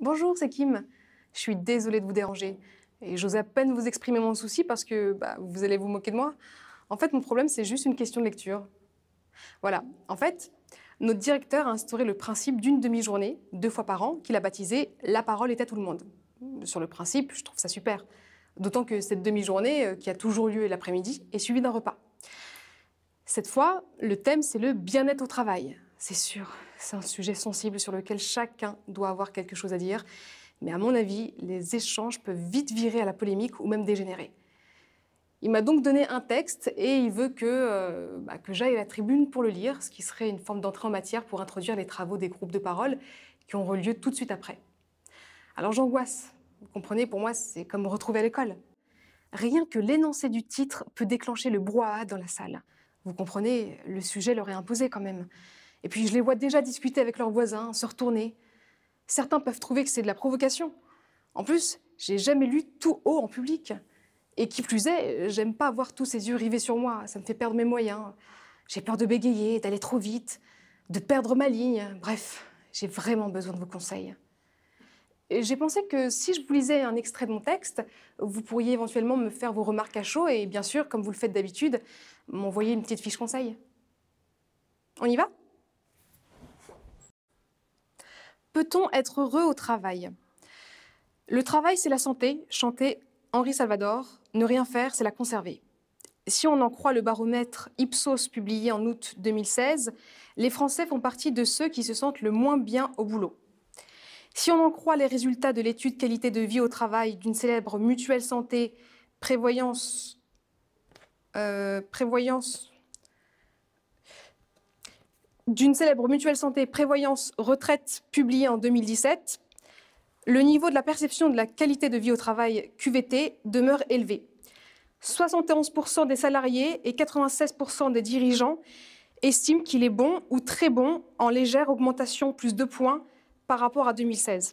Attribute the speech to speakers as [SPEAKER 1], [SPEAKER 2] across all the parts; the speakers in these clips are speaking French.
[SPEAKER 1] Bonjour, c'est Kim. Je suis désolée de vous déranger. Et j'ose à peine vous exprimer mon souci parce que bah, vous allez vous moquer de moi. En fait, mon problème, c'est juste une question de lecture. Voilà, en fait, notre directeur a instauré le principe d'une demi-journée, deux fois par an, qu'il a baptisé La parole est à tout le monde. Sur le principe, je trouve ça super. D'autant que cette demi-journée, euh, qui a toujours lieu l'après-midi, est suivie d'un repas. Cette fois, le thème, c'est le bien-être au travail. C'est sûr, c'est un sujet sensible sur lequel chacun doit avoir quelque chose à dire. Mais à mon avis, les échanges peuvent vite virer à la polémique ou même dégénérer. Il m'a donc donné un texte et il veut que, euh, bah, j'aille à la tribune pour le lire, ce qui serait une forme d'entrée en matière pour introduire les travaux des groupes de parole qui ont lieu tout de suite après. Alors j'angoisse. Vous comprenez, pour moi, c'est comme me retrouver à l'école. Rien que l'énoncé du titre peut déclencher le brouhaha dans la salle. Vous comprenez, le sujet leur est imposé quand même. Et puis je les vois déjà discuter avec leurs voisins, se retourner. Certains peuvent trouver que c'est de la provocation. En plus, j'ai jamais lu tout haut en public. Et qui plus est, j'aime pas voir tous ces yeux rivés sur moi, ça me fait perdre mes moyens. J'ai peur de bégayer, d'aller trop vite, de perdre ma ligne. Bref, j'ai vraiment besoin de vos conseils. J'ai pensé que si je vous lisais un extrait de mon texte, vous pourriez éventuellement me faire vos remarques à chaud et bien sûr, comme vous le faites d'habitude, m'envoyer une petite fiche conseil. On y va Peut-on être heureux au travail Le travail, c'est la santé, chantait Henri Salvador. Ne rien faire, c'est la conserver. Si on en croit le baromètre Ipsos publié en août 2016, les Français font partie de ceux qui se sentent le moins bien au boulot. Si on en croit les résultats de l'étude qualité de vie au travail d'une célèbre mutuelle santé, prévoyance, euh, prévoyance d'une célèbre mutuelle santé prévoyance retraite publiée en 2017, le niveau de la perception de la qualité de vie au travail QVT demeure élevé. 71% des salariés et 96% des dirigeants estiment qu'il est bon ou très bon en légère augmentation plus de points par rapport à 2016.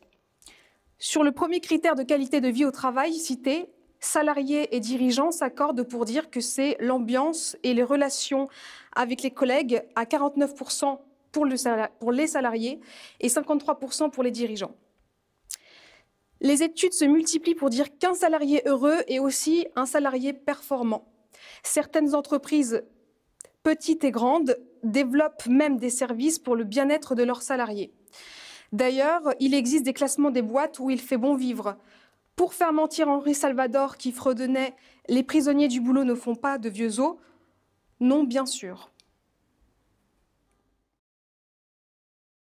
[SPEAKER 1] Sur le premier critère de qualité de vie au travail cité, salariés et dirigeants s'accordent pour dire que c'est l'ambiance et les relations avec les collègues à 49% pour, pour les salariés et 53% pour les dirigeants. Les études se multiplient pour dire qu'un salarié heureux est aussi un salarié performant. Certaines entreprises, petites et grandes, développent même des services pour le bien-être de leurs salariés. D'ailleurs, il existe des classements des boîtes où il fait bon vivre. Pour faire mentir Henri Salvador qui fredonnait Les prisonniers du boulot ne font pas de vieux os, non, bien sûr.